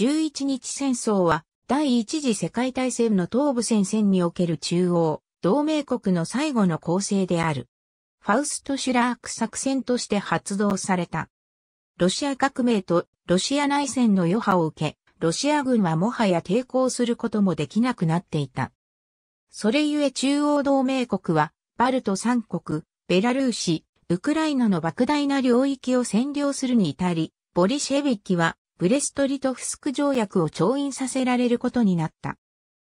11日戦争は第一次世界大戦の東部戦線における中央、同盟国の最後の構成である。ファウスト・シュラーク作戦として発動された。ロシア革命とロシア内戦の余波を受け、ロシア軍はもはや抵抗することもできなくなっていた。それゆえ中央同盟国は、バルト三国、ベラルーシ、ウクライナの莫大な領域を占領するに至り、ボリシェビキはブレストリトフスク条約を調印させられることになった。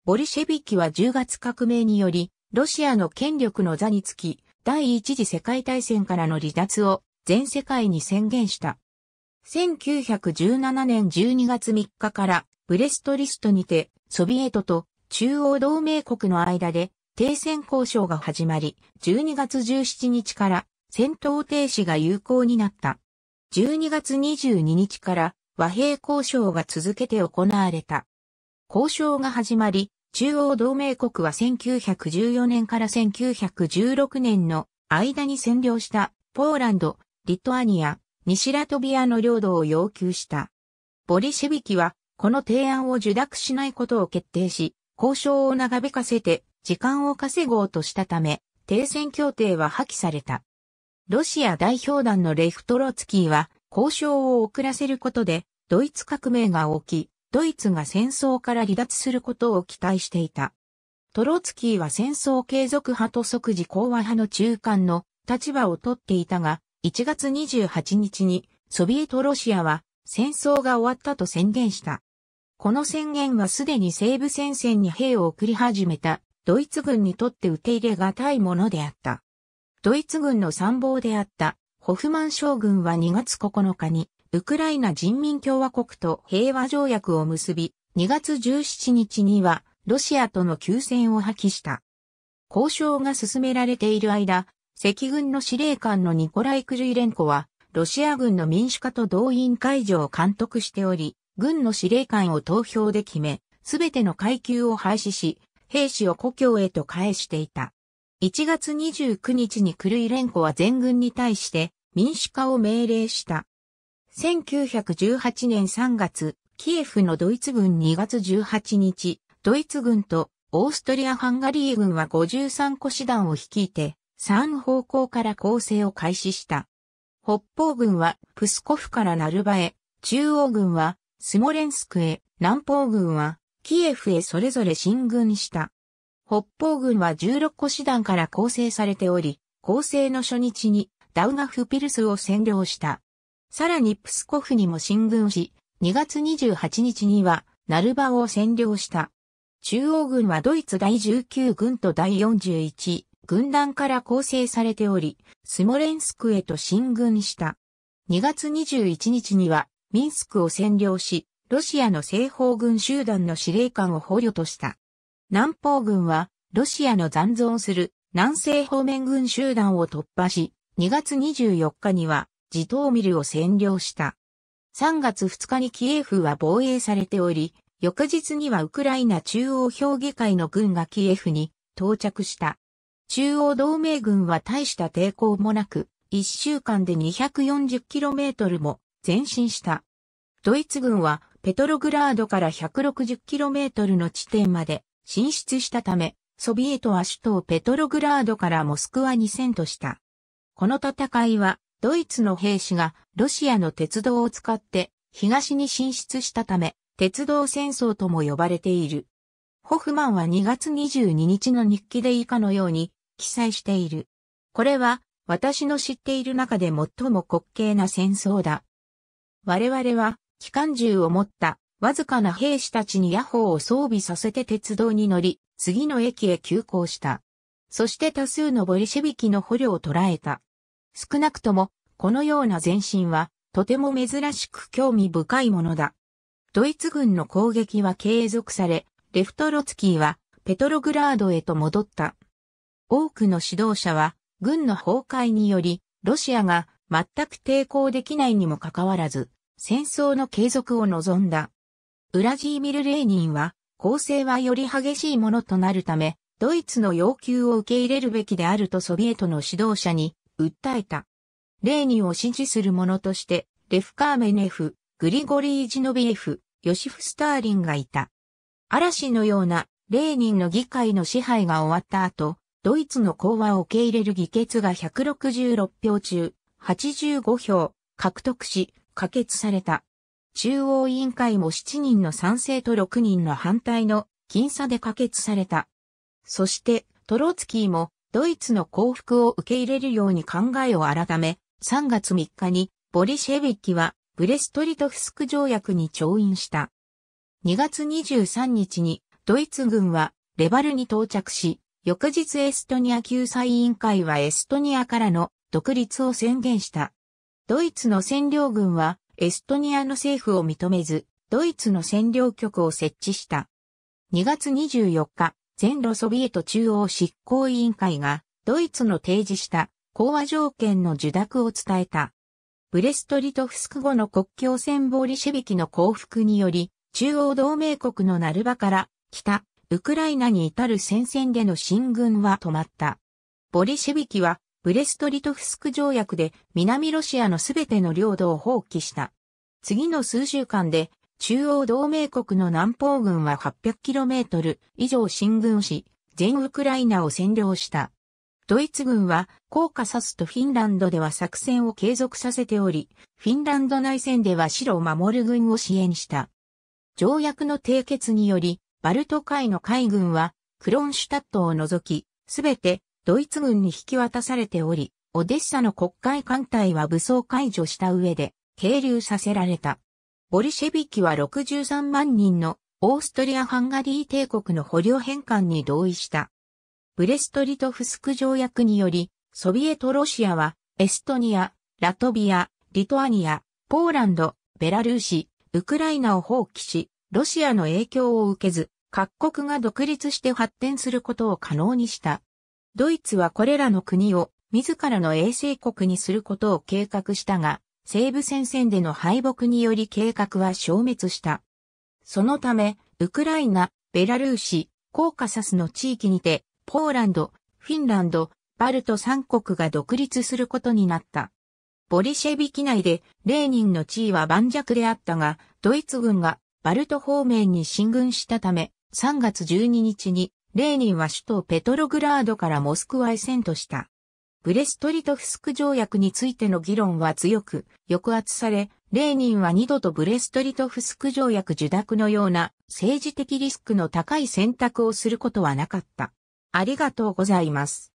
ボリシェビキは10月革命により、ロシアの権力の座につき、第一次世界大戦からの離脱を全世界に宣言した。1917年12月3日からブレストリストにてソビエトと中央同盟国の間で停戦交渉が始まり、12月17日から戦闘停止が有効になった。12月22日から和平交渉が続けて行われた。交渉が始まり、中央同盟国は1914年から1916年の間に占領したポーランド、リトアニア、西ラトビアの領土を要求した。ボリシェビキはこの提案を受諾しないことを決定し、交渉を長引かせて時間を稼ごうとしたため、停戦協定は破棄された。ロシア代表団のレフトロツキーは交渉を遅らせることで、ドイツ革命が起き、ドイツが戦争から離脱することを期待していた。トロツキーは戦争継続派と即時講和派の中間の立場をとっていたが、1月28日にソビエトロシアは戦争が終わったと宣言した。この宣言はすでに西部戦線に兵を送り始めたドイツ軍にとって受け入れがたいものであった。ドイツ軍の参謀であったホフマン将軍は2月9日に、ウクライナ人民共和国と平和条約を結び、2月17日には、ロシアとの休戦を破棄した。交渉が進められている間、赤軍の司令官のニコライ・クュイレンコは、ロシア軍の民主化と動員解除を監督しており、軍の司令官を投票で決め、すべての階級を廃止し、兵士を故郷へと返していた。1月29日にクルイレンコは全軍に対して民主化を命令した。1918年3月、キエフのドイツ軍2月18日、ドイツ軍とオーストリア・ハンガリー軍は53個師団を率いて、3方向から攻勢を開始した。北方軍はプスコフからナルバへ、中央軍はスモレンスクへ、南方軍はキエフへそれぞれ進軍した。北方軍は16個師団から構成されており、構成の初日にダウガフピルスを占領した。さらにプスコフにも進軍し、2月28日にはナルバを占領した。中央軍はドイツ第19軍と第41軍団から構成されており、スモレンスクへと進軍した。2月21日にはミンスクを占領し、ロシアの西方軍集団の司令官を捕虜とした。南方軍は、ロシアの残存する南西方面軍集団を突破し、2月24日には、ジトーミルを占領した。3月2日にキエフは防衛されており、翌日にはウクライナ中央評議会の軍がキエフに到着した。中央同盟軍は大した抵抗もなく、1週間で 240km も前進した。ドイツ軍はペトログラードから 160km の地点まで進出したため、ソビエトは首都ペトログラードからモスクワに遷都した。この戦いは、ドイツの兵士がロシアの鉄道を使って東に進出したため、鉄道戦争とも呼ばれている。ホフマンは2月22日の日記で以下のように記載している。これは私の知っている中で最も滑稽な戦争だ。我々は機関銃を持ったわずかな兵士たちに野砲を装備させて鉄道に乗り、次の駅へ急行した。そして多数のボリシェビキの捕虜を捕らえた。少なくとも、このような前進は、とても珍しく興味深いものだ。ドイツ軍の攻撃は継続され、レフトロツキーはペトログラードへと戻った。多くの指導者は軍の崩壊により、ロシアが全く抵抗できないにもかかわらず、戦争の継続を望んだ。ウラジーミル・レーニンは、構成はより激しいものとなるため、ドイツの要求を受け入れるべきであるとソビエトの指導者に訴えた。レーニンを支持する者として、レフ・カーメネフ、グリゴリー・ジノビエフ、ヨシフ・スターリンがいた。嵐のようなレーニンの議会の支配が終わった後、ドイツの講和を受け入れる議決が166票中85票獲得し、可決された。中央委員会も7人の賛成と6人の反対の僅差で可決された。そして、トロツキーもドイツの降伏を受け入れるように考えを改め、3月3日にボリシェビッキはブレストリトフスク条約に調印した。2月23日にドイツ軍はレバルに到着し、翌日エストニア救済委員会はエストニアからの独立を宣言した。ドイツの占領軍はエストニアの政府を認めず、ドイツの占領局を設置した。2月24日、全ロソビエト中央執行委員会が、ドイツの提示した講和条件の受諾を伝えた。ブレストリトフスク後の国境線ボーリシェビキの降伏により、中央同盟国のナルバから北、ウクライナに至る戦線での進軍は止まった。ボリシェビキはブレストリトフスク条約で南ロシアのすべての領土を放棄した。次の数週間で、中央同盟国の南方軍は 800km 以上進軍し、全ウクライナを占領した。ドイツ軍は、コーカサスとフィンランドでは作戦を継続させており、フィンランド内戦では白を守る軍を支援した。条約の締結により、バルト海の海軍は、クロンシュタットを除き、すべてドイツ軍に引き渡されており、オデッサの国会艦隊は武装解除した上で、係留させられた。ボリシェビキは63万人のオーストリア・ハンガリー帝国の捕虜返還に同意した。ブレストリトフスク条約により、ソビエトロシアは、エストニア、ラトビア、リトアニア、ポーランド、ベラルーシ、ウクライナを放棄し、ロシアの影響を受けず、各国が独立して発展することを可能にした。ドイツはこれらの国を自らの衛星国にすることを計画したが、西部戦線での敗北により計画は消滅した。そのため、ウクライナ、ベラルーシ、コーカサスの地域にて、ポーランド、フィンランド、バルト3国が独立することになった。ボリシェビキ内で、レーニンの地位は盤石であったが、ドイツ軍がバルト方面に進軍したため、3月12日にレーニンは首都ペトログラードからモスクワへ遷都した。ブレストリトフスク条約についての議論は強く抑圧され、レーニンは二度とブレストリトフスク条約受諾のような政治的リスクの高い選択をすることはなかった。ありがとうございます。